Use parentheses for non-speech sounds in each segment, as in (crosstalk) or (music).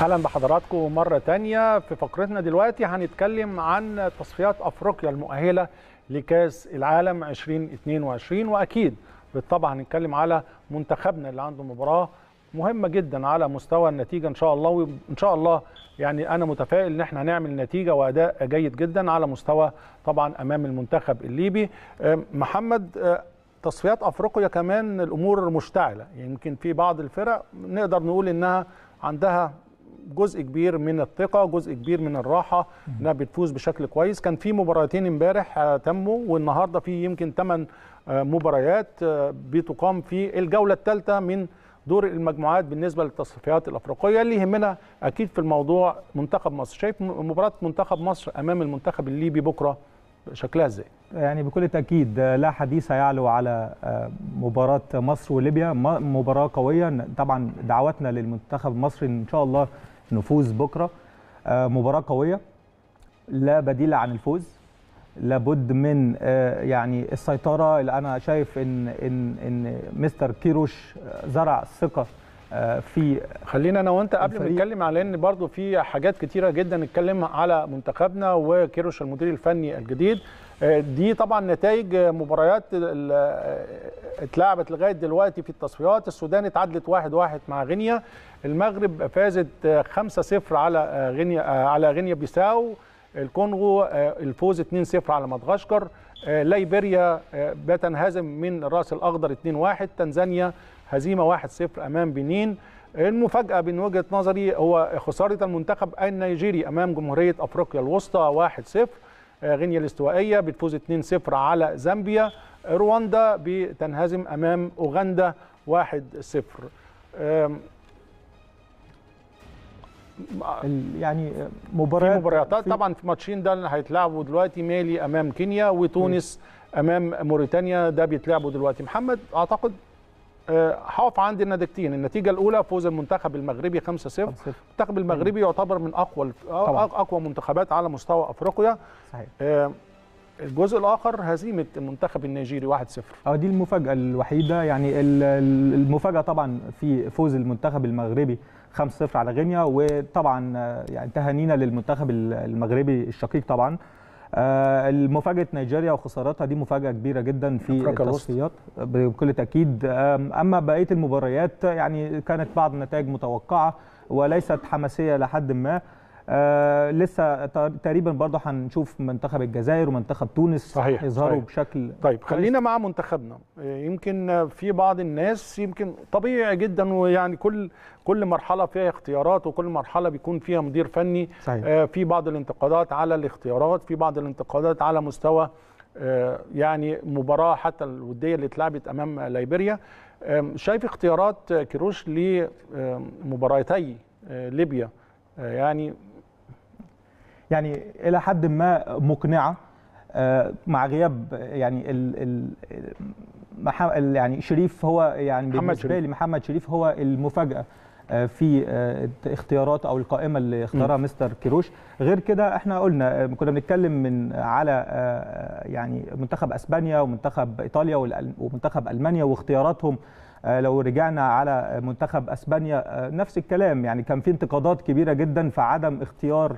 اهلا بحضراتكم مره تانية في فقرتنا دلوقتي هنتكلم عن تصفيات افريقيا المؤهله لكاس العالم 2022 واكيد بالطبع هنتكلم على منتخبنا اللي عنده مباراه مهمه جدا على مستوى النتيجه ان شاء الله وان شاء الله يعني انا متفائل ان احنا هنعمل نتيجه واداء جيد جدا على مستوى طبعا امام المنتخب الليبي محمد تصفيات افريقيا كمان الامور مشتعله يمكن يعني في بعض الفرق نقدر نقول انها عندها جزء كبير من الثقه جزء كبير من الراحه انها بتفوز بشكل كويس كان في مباراتين امبارح آه، تموا والنهارده في يمكن 8 آه، مباريات آه، بتقام في الجوله الثالثه من دور المجموعات بالنسبه للتصفيات الافريقيه اللي يهمنا اكيد في الموضوع منتخب مصر شايف مباراه منتخب مصر امام المنتخب الليبي بكره شكلها ازاي يعني بكل تاكيد لا حديث يعلو على مباراه مصر وليبيا مباراه قويه طبعا دعوتنا للمنتخب المصري ان شاء الله نفوذ بكره آه، مباراه قويه لا بديل عن الفوز لابد من آه، يعني السيطره اللي انا شايف ان ان ان مستر كيروش آه، زرع الثقه في خلينا انا وانت قبل ما نتكلم على ان برضو في حاجات كتيره جدا نتكلم على منتخبنا وكيروش المدير الفني الجديد دي طبعا نتائج مباريات اتلعبت لغايه دلوقتي في التصفيات السودان اتعادلت 1-1 واحد واحد مع غينيا المغرب فازت 5-0 على غينيا على غينيا بيساو الكونغو آه، الفوز 2-0 على مدغشقر آه، ليبيريا آه، بتنهزم من الراس الاخضر 2-1 تنزانيا هزيمه 1-0 امام بنين المفاجأة من وجهة نظري هو خسارة المنتخب النيجيري أمام جمهورية أفريقيا الوسطى 1-0 غينيا الاستوائيه بتفوز 2-0 على زامبيا رواندا بتنهزم امام اوغندا 1-0 يعني مباريات في مباريات طبعا في ماتشين ده هيتلعبوا دلوقتي مالي امام كينيا وتونس م. امام موريتانيا ده بيتلعبوا دلوقتي محمد اعتقد آه، هقف عندي النتيجتين النتيجه الاولى فوز المنتخب المغربي 5-0 المنتخب المغربي يعتبر من اقوى طبعا. اقوى منتخبات على مستوى افريقيا صحيح آه، الجزء الاخر هزيمه المنتخب النيجيري 1-0 اه دي المفاجاه الوحيده يعني المفاجاه طبعا في فوز المنتخب المغربي 5-0 على غينيا وطبعا آه، يعني تهانينا للمنتخب المغربي الشقيق طبعا آه، مفاجاه نيجيريا وخسارتها دي مفاجاه كبيره جدا في التصفيات بكل تاكيد اما بقيه المباريات يعني كانت بعض النتائج متوقعه وليست حماسيه لحد ما آه، لسه تقريبا برضه هنشوف منتخب الجزائر ومنتخب تونس صحيح يظهروا صحيح. بشكل طيب خلينا مع منتخبنا يمكن في بعض الناس يمكن طبيعي جدا ويعني كل كل مرحله فيها اختيارات وكل مرحله بيكون فيها مدير فني صحيح. آه، في بعض الانتقادات على الاختيارات في بعض الانتقادات على مستوى آه، يعني مباراه حتى الوديه اللي اتلعبت امام ليبيريا شايف اختيارات كيروش لمباراتي ليبيا يعني يعني الى حد ما مقنعه آه، مع غياب يعني ال ال يعني شريف هو يعني بالنسبه لي محمد شريف هو المفاجاه آه، في آه، اختيارات او القائمه اللي اختارها م. مستر كيروش غير كده احنا قلنا كنا بنتكلم من على يعني منتخب اسبانيا ومنتخب ايطاليا ومنتخب المانيا واختياراتهم لو رجعنا على منتخب اسبانيا نفس الكلام يعني كان في انتقادات كبيره جدا في عدم اختيار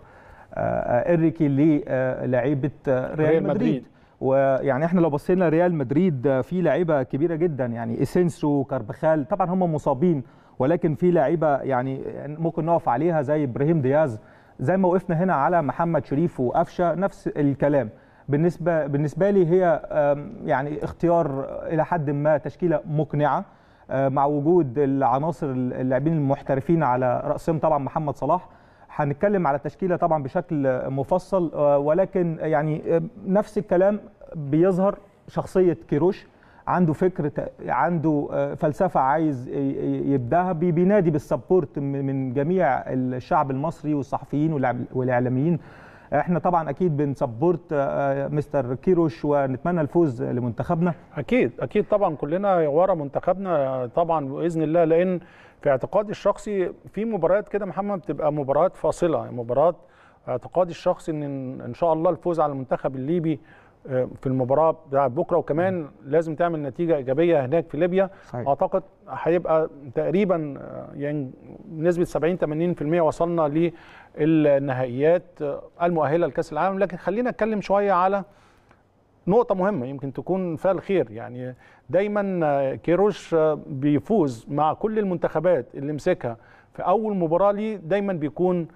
اريكي للاعيبه ريال مدريد ويعني احنا لو بصينا ريال مدريد في لعيبه كبيره جدا يعني اسينسو كاربخال طبعا هم مصابين ولكن في لعيبه يعني ممكن نقف عليها زي ابراهيم دياز زي ما وقفنا هنا على محمد شريف وقفشه نفس الكلام بالنسبه بالنسبه لي هي يعني اختيار الى حد ما تشكيله مقنعه آه، مع وجود العناصر اللاعبين المحترفين على راسهم طبعا محمد صلاح هنتكلم على التشكيله طبعا بشكل مفصل آه، ولكن يعني آه، نفس الكلام بيظهر شخصيه كيروش عنده فكر عنده آه، فلسفه عايز يبداها بينادي بالسبورت من جميع الشعب المصري والصحفيين والاعلاميين احنا طبعا اكيد بنسبورت آه، آه، مستر كيروش ونتمنى الفوز لمنتخبنا اكيد اكيد طبعا كلنا ورا منتخبنا طبعا باذن الله لان في اعتقادي الشخصي في مباريات كده محمد بتبقى مباريات فاصله مباراه اعتقادي الشخصي ان ان شاء الله الفوز على المنتخب الليبي آه، في المباراه بتاعت بكره وكمان لازم تعمل نتيجه ايجابيه هناك في ليبيا صحيح. اعتقد هيبقى تقريبا آه، يعني بنسبه 70 80% وصلنا للنهائيات آه، المؤهله لكاس العالم لكن خلينا نتكلم شويه على نقطة مهمة يمكن تكون فيها الخير يعني دايما كيروش بيفوز مع كل المنتخبات اللي مسكها في أول مباراة ليه دايما بيكون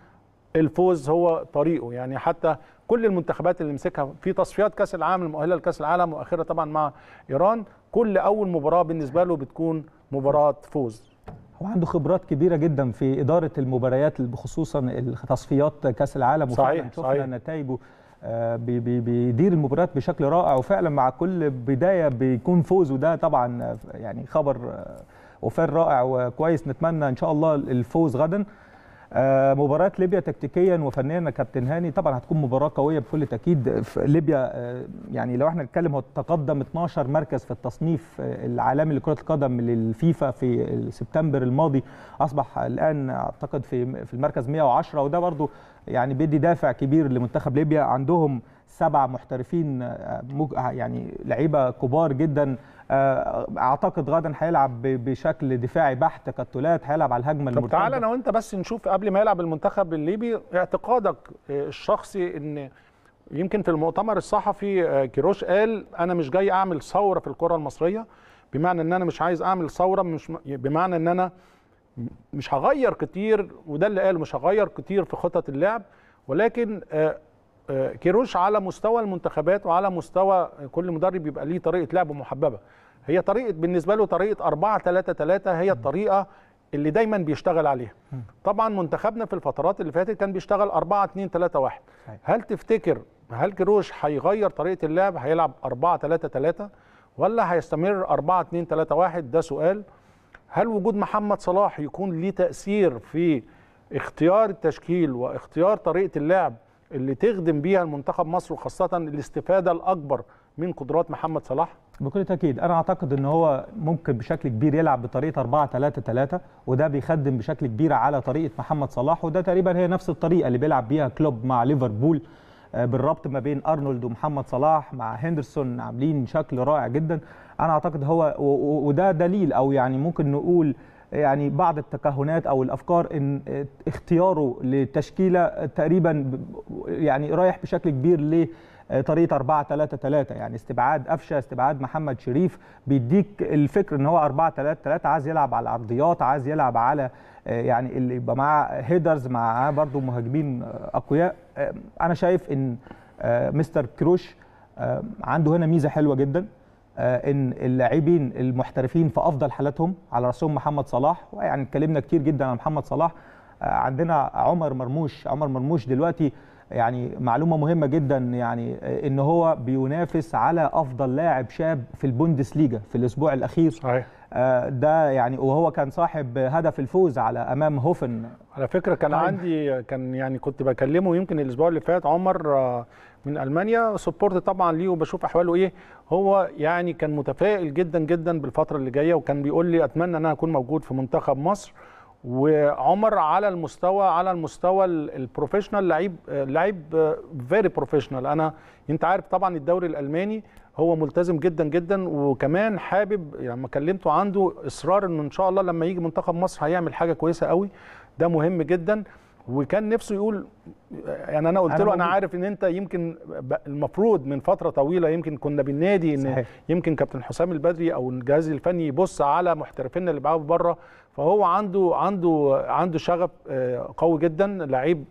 الفوز هو طريقه يعني حتى كل المنتخبات اللي مسكها في تصفيات كاس العالم المؤهله لكاس العالم واخرها طبعا مع ايران كل اول مباراه بالنسبه له بتكون مباراه فوز هو عنده خبرات كبيرة جدا في إدارة المباريات بخصوصا تصفيات كأس العالم صحيح شفنا نتائجه آه، بيدير المباريات بشكل رائع وفعلا مع كل بداية بيكون فوز وده طبعا آه، يعني خبر آه، وفير رائع وكويس نتمنى إن شاء الله الفوز غدا آه، مباراة ليبيا تكتيكيا وفنيا كابتن هاني طبعا هتكون مباراة قوية بكل تأكيد ليبيا آه، يعني لو احنا نتكلم هو تقدم 12 مركز في التصنيف آه، العالمي لكرة القدم للفيفا في سبتمبر الماضي أصبح الآن أعتقد في في المركز 110 وده برضه يعني بيدي دافع كبير لمنتخب ليبيا عندهم سبع محترفين يعني لعيبة كبار جدا آه، اعتقد غدا هيلعب بشكل دفاعي بحت كالتولات هيلعب على الهجمه المرتده طب تعالى انا وانت بس نشوف قبل ما يلعب المنتخب الليبي اعتقادك آه، الشخصي ان يمكن في المؤتمر الصحفي آه، كيروش قال انا مش جاي اعمل ثوره في الكره المصريه بمعنى ان انا مش عايز اعمل ثوره مش بمعنى ان انا مش هغير كتير وده اللي قاله مش هغير كتير في خطط اللعب ولكن آه، كيروش على مستوى المنتخبات وعلى مستوى كل مدرب بيبقى ليه طريقه لعب محببه هي طريقه بالنسبه له طريقه 4 3 3 هي الطريقه اللي دايما بيشتغل عليها طبعا منتخبنا في الفترات اللي فاتت كان بيشتغل 4 2 3 1 هل تفتكر هل كيروش هيغير طريقه اللعب هيلعب 4 3 3 ولا هيستمر 4 2 3 1 ده سؤال هل وجود محمد صلاح يكون ليه تاثير في اختيار التشكيل واختيار طريقه اللعب اللي تخدم بيها المنتخب مصر وخاصه الاستفاده الاكبر من قدرات محمد صلاح؟ بكل تاكيد انا اعتقد ان هو ممكن بشكل كبير يلعب بطريقه 4 3 3 وده بيخدم بشكل كبير على طريقه محمد صلاح وده تقريبا هي نفس الطريقه اللي بيلعب بيها كلوب مع ليفربول آه، بالربط ما بين ارنولد ومحمد صلاح مع هندرسون عاملين شكل رائع جدا انا اعتقد هو وده دليل او يعني ممكن نقول يعني بعض التكهنات او الافكار ان اختياره لتشكيله تقريبا يعني رايح بشكل كبير لطريقه 4 3 3 يعني استبعاد قفشه استبعاد محمد شريف بيديك الفكر ان هو 4 3 3 عايز يلعب على العرضيات عايز يلعب على آه، يعني اللي يبقى معاه هيدرز معاه برضه مهاجمين آه، اقوياء آه، انا شايف ان مستر كروش عنده هنا ميزه حلوه جدا آه، ان اللاعبين المحترفين في افضل حالاتهم على راسهم محمد صلاح ويعني اتكلمنا كتير جدا عن محمد صلاح آه، عندنا عمر مرموش عمر مرموش دلوقتي يعني معلومه مهمه جدا يعني آه، ان هو بينافس على افضل لاعب شاب في البوندسليجا في الاسبوع الاخير صحيح آه، ده يعني وهو كان صاحب هدف الفوز على امام هوفن على فكره كان طيب. عندي كان يعني كنت بكلمه يمكن الاسبوع اللي فات عمر آه، من المانيا سبورت طبعا ليه وبشوف احواله ايه هو يعني كان متفائل جدا جدا بالفتره اللي جايه وكان بيقول لي اتمنى ان انا اكون موجود في منتخب مصر وعمر على المستوى على المستوى البروفيشنال لعيب آه، لعيب فيري بروفيشنال انا انت عارف طبعا الدوري الالماني هو ملتزم جدا جدا وكمان حابب يعني لما يعني كلمته عنده اصرار انه ان شاء الله لما يجي منتخب مصر هيعمل حاجه كويسه قوي ده مهم جدا وكان نفسه يقول يعني انا قلت أنا له انا عارف ان انت يمكن المفروض من فتره طويله يمكن كنا بالنادي ان صحيح. يمكن كابتن حسام البدري او الجهاز الفني يبص على محترفينا اللي بيلعبوا بره فهو عنده عنده عنده شغف آه، قوي جدا لعيب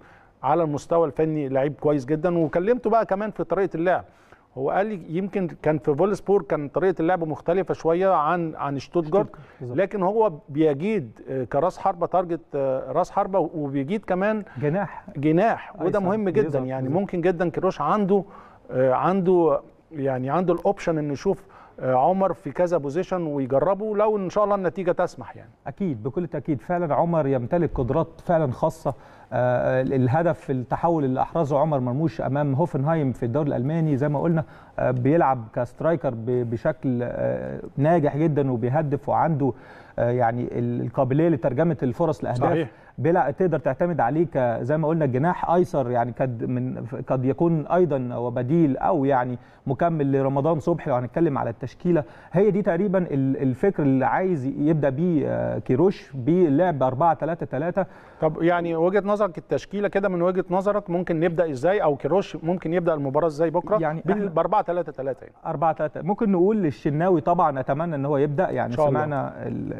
على المستوى الفني لعيب كويس جدا وكلمته بقى كمان في طريقه اللعب هو قال لي يمكن كان في فولسبور كان طريقه اللعب مختلفه شويه عن عن شتوتجارت لكن هو بيجيد آه، كراس حربه تارجت آه، راس حربه وبيجيد كمان جناح جناح وده مهم جدا يعني ممكن جدا كروش عنده آه، عنده يعني عنده الاوبشن انه يشوف آه، عمر في كذا بوزيشن ويجربه لو ان شاء الله النتيجه تسمح يعني اكيد بكل تاكيد فعلا عمر يمتلك قدرات فعلا خاصه آه، آه، الهدف التحول اللي احرزه عمر مرموش امام هوفنهايم في الدوري الالماني زي ما قلنا بيلعب كسترايكر بشكل ناجح جدا وبيهدف وعنده يعني القابليه لترجمه الفرص لاهداف صحيح. بلا تقدر تعتمد عليه زي ما قلنا جناح ايسر يعني قد من قد يكون ايضا وبديل او يعني مكمل لرمضان صبحي لو هنتكلم على التشكيله هي دي تقريبا الفكر اللي عايز يبدا بيه آه، كيروش بلعب 4 3 3 طب يعني وجهه نظرك التشكيله كده من وجهه نظرك ممكن نبدا ازاي او كيروش ممكن يبدا المباراه ازاي بكره يعني ب 4 3 3 يعني 4 3 ممكن نقول للشناوي طبعا اتمنى ان هو يبدا يعني سمعنا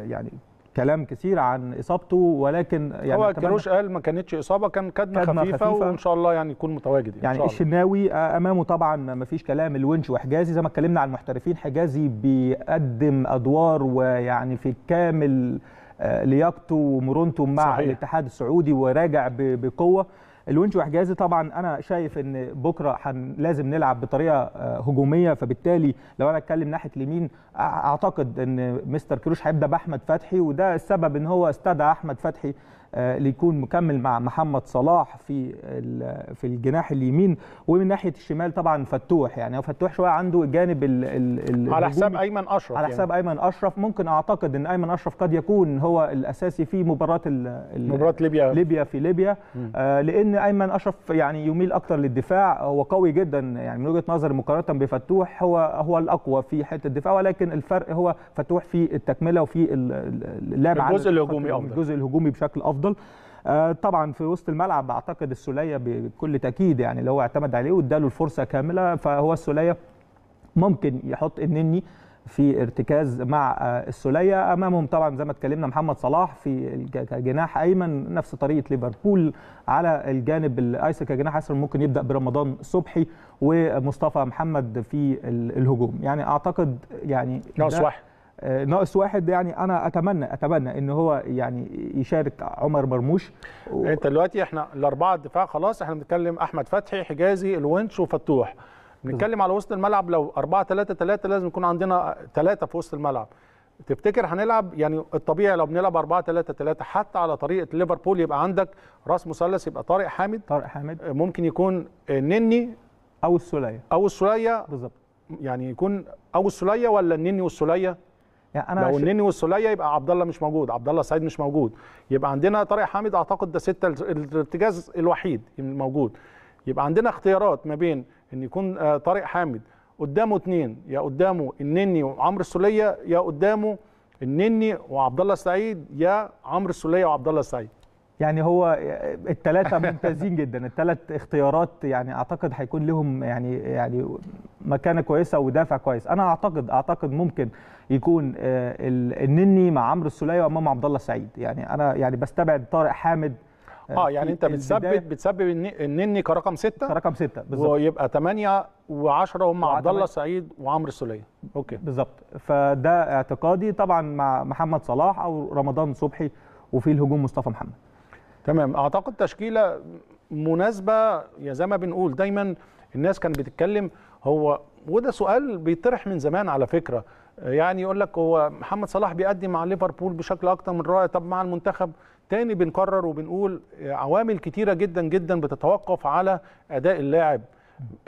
يعني كلام كثير عن اصابته ولكن يعني هو كيروش قال ما كانتش اصابه كان كدمه, كدمة خفيفة, خفيفه وان شاء الله يعني يكون متواجد يعني, يعني الشناوي امامه طبعا ما فيش كلام الونش وحجازي زي ما اتكلمنا عن المحترفين حجازي بيقدم ادوار ويعني في كامل آه، لياقته ومرونته مع صحيح. الاتحاد السعودي وراجع بقوه الونش وحجازي طبعا انا شايف ان بكره حن لازم نلعب بطريقه آه، هجوميه فبالتالي لو انا اتكلم ناحيه اليمين اعتقد ان مستر كروش هيبدا باحمد فتحي وده السبب ان هو استدعى احمد فتحي اللي آه، يكون مكمل مع محمد صلاح في في الجناح اليمين ومن ناحيه الشمال طبعا فتوح يعني فتوح شويه عنده الجانب الـ الـ على حساب ايمن اشرف على يعني. حساب يعني. ايمن اشرف ممكن اعتقد ان ايمن اشرف قد يكون هو الاساسي في مباراه مباراه ليبيا ليبيا في ليبيا آه لان ايمن اشرف يعني يميل اكثر للدفاع هو قوي جدا يعني من وجهه نظري مقارنه بفتوح هو هو الاقوى في حته الدفاع ولكن الفرق هو فتوح في التكمله وفي اللعب على الجزء الهجومي افضل الجزء الهجومي بشكل افضل اتفضل آه، طبعا في وسط الملعب اعتقد السوليه بكل تاكيد يعني اللي هو اعتمد عليه واداله الفرصه كامله فهو السوليه ممكن يحط النني في ارتكاز مع آه، السوليه امامهم طبعا زي ما اتكلمنا محمد صلاح في كجناح ايمن نفس طريقه ليفربول على الجانب الايسر كجناح ايسر ممكن يبدا برمضان صبحي ومصطفى محمد في الهجوم يعني اعتقد يعني ناقص واحد آه، ناقص واحد يعني انا اتمنى اتمنى ان هو يعني يشارك عمر مرموش و... انت دلوقتي احنا الاربعه الدفاع خلاص احنا بنتكلم احمد فتحي حجازي الونش وفتوح بنتكلم على وسط الملعب لو 4 3 3 لازم يكون عندنا ثلاثه في وسط الملعب تفتكر هنلعب يعني الطبيعي لو بنلعب 4 3 3 حتى على طريقه ليفربول يبقى عندك راس مثلث يبقى طارق حامد طارق حامد آه، ممكن يكون آه، نني او السوليه او السوليه بالظبط يعني يكون او السوليه ولا النني والسوليه يعني انا لو النني والسوليه يبقى عبد الله مش موجود عبد الله سعيد مش موجود يبقى عندنا طارق حامد اعتقد ده سته الارتكاز الوحيد الموجود يبقى عندنا اختيارات ما بين ان يكون آه، طارق حامد قدامه اثنين يا قدامه النني وعمرو السوليه يا قدامه النني وعبد الله سعيد يا عمرو السوليه وعبد الله سعيد يعني هو آه، الثلاثه ممتازين (laughs) جدا الثلاث اختيارات يعني اعتقد هيكون لهم يعني يعني مكانه كويسه ودافع كويس انا اعتقد اعتقد ممكن يكون آه، النني مع عمرو السلية وامام عبد الله سعيد يعني انا يعني بستبعد طارق حامد اه, آه، يعني انت بتثبت بتثبت النني كرقم ستة كرقم ستة بالظبط ويبقى 8 و10 هم عبد الله سعيد وعمرو السلية اوكي بالظبط فده اعتقادي طبعا مع محمد صلاح او رمضان صبحي وفي الهجوم مصطفى محمد تمام اعتقد تشكيله مناسبه يا زي ما بنقول دايما الناس كانت بتتكلم هو وده سؤال بيطرح من زمان على فكره يعني يقول لك هو محمد صلاح بيقدم مع ليفربول بشكل اكتر من رائع طب مع المنتخب تاني بنكرر وبنقول عوامل كتيره جدا جدا بتتوقف على اداء اللاعب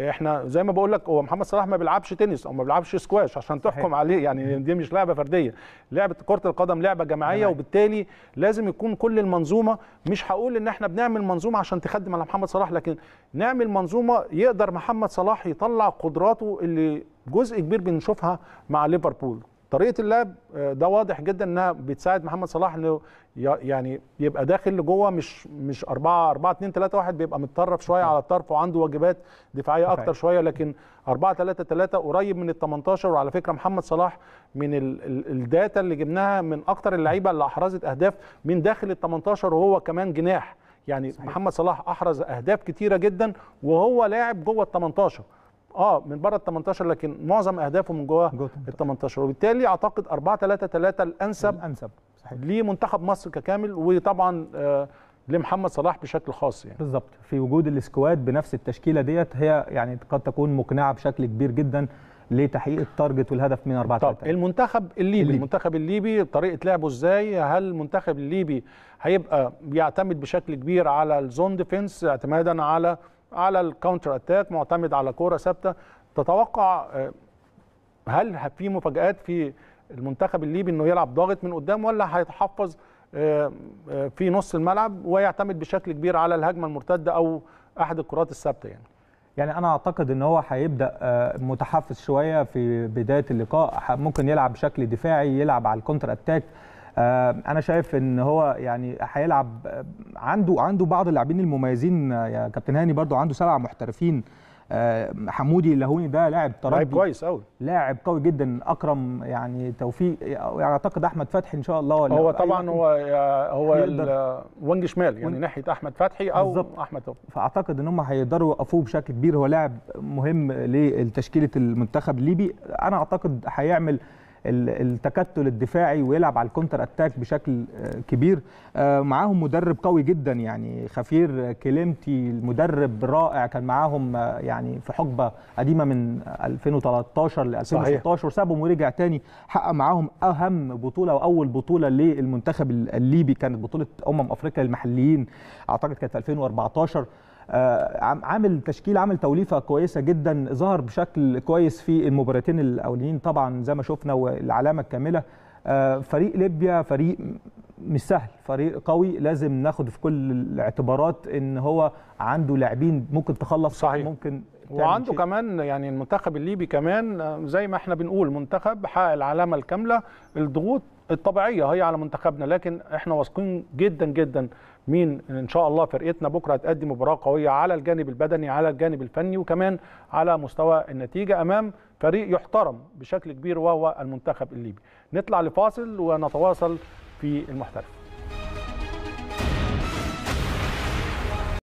احنا زي ما بقول لك هو محمد صلاح ما بيلعبش تنس او ما بيلعبش سكواش عشان تحكم عليه يعني دي مش لعبه فرديه لعبه كره القدم لعبه جماعيه وبالتالي لازم يكون كل المنظومه مش هقول ان احنا بنعمل منظومه عشان تخدم على محمد صلاح لكن نعمل منظومه يقدر محمد صلاح يطلع قدراته اللي جزء كبير بنشوفها مع ليفربول طريقه اللعب آه، ده واضح جدا انها بتساعد محمد صلاح انه يعني يبقى داخل لجوه مش مش 4 4 2 3 1 بيبقى متطرف شويه على الطرف وعنده واجبات دفاعيه اكتر شويه لكن 4 3 3 قريب من ال 18 وعلى فكره محمد صلاح من الداتا اللي جبناها من اكتر اللعيبه اللي احرزت اهداف من داخل ال 18 وهو كمان جناح يعني صحيح. محمد صلاح احرز اهداف كتيره جدا وهو لاعب جوه ال 18 اه من بره ال 18 لكن معظم اهدافه من جوه ال 18 وبالتالي اعتقد 4 3 3 الانسب الانسب صحيح لمنتخب مصر ككامل وطبعا آه لمحمد صلاح بشكل خاص يعني بالظبط في وجود السكواد بنفس التشكيله ديت هي يعني قد تكون مقنعه بشكل كبير جدا لتحقيق التارجت والهدف من 4 طب المنتخب الليبي, الليبي المنتخب الليبي طريقه لعبه ازاي هل المنتخب الليبي هيبقى بيعتمد بشكل كبير على الزون ديفنس اعتمادا على على الكاونتر اتاك معتمد على كوره ثابته تتوقع آه، هل في مفاجات في المنتخب الليبي انه يلعب ضاغط من قدام ولا هيتحفظ آه، آه، في نص الملعب ويعتمد بشكل كبير على الهجمه المرتده او احد الكرات الثابته يعني يعني انا اعتقد ان هو هيبدا متحفز شويه في بدايه اللقاء ممكن يلعب بشكل دفاعي يلعب على الكونتر اتاك آه، انا شايف ان هو يعني هيلعب عنده عنده بعض اللاعبين المميزين يا كابتن هاني برضو عنده سبعه محترفين آه، حمودي اللهوني ده لاعب تردي لاعب كويس قوي لاعب قوي جدا اكرم يعني توفيق يعني اعتقد احمد فتحي ان شاء الله هو طبعا هو هو وينج شمال يعني ناحيه احمد فتحي او بالزبط. احمد توفيق فاعتقد ان هم هيقدروا يوقفوه بشكل كبير هو لاعب مهم لتشكيله المنتخب الليبي انا اعتقد هيعمل التكتل الدفاعي ويلعب على الكونتر اتاك بشكل آه، كبير آه، معاهم مدرب قوي جدا يعني خفير كليمتي المدرب رائع كان معاهم آه، يعني في حقبه قديمه من 2013 ل 2016 وسابهم ورجع تاني حقق معاهم اهم بطوله واول بطوله للمنتخب الليبي كانت بطوله امم افريقيا للمحليين اعتقد كانت في 2014 آه، عامل تشكيل عامل توليفه كويسه جدا ظهر بشكل كويس في المباراتين الاولين طبعا زي ما شفنا والعلامه الكامله آه، فريق ليبيا فريق مش سهل فريق قوي لازم ناخد في كل الاعتبارات ان هو عنده لاعبين ممكن تخلص صحيح ممكن وعنده شيء. كمان يعني المنتخب الليبي كمان آه، زي ما احنا بنقول منتخب حقق العلامه الكامله الضغوط الطبيعيه هي على منتخبنا لكن احنا واثقين جدا جدا مين ان شاء الله فرقتنا بكره هتقدم مباراه قويه على الجانب البدني على الجانب الفني وكمان على مستوى النتيجه امام فريق يحترم بشكل كبير وهو المنتخب الليبي نطلع لفاصل ونتواصل في المحترف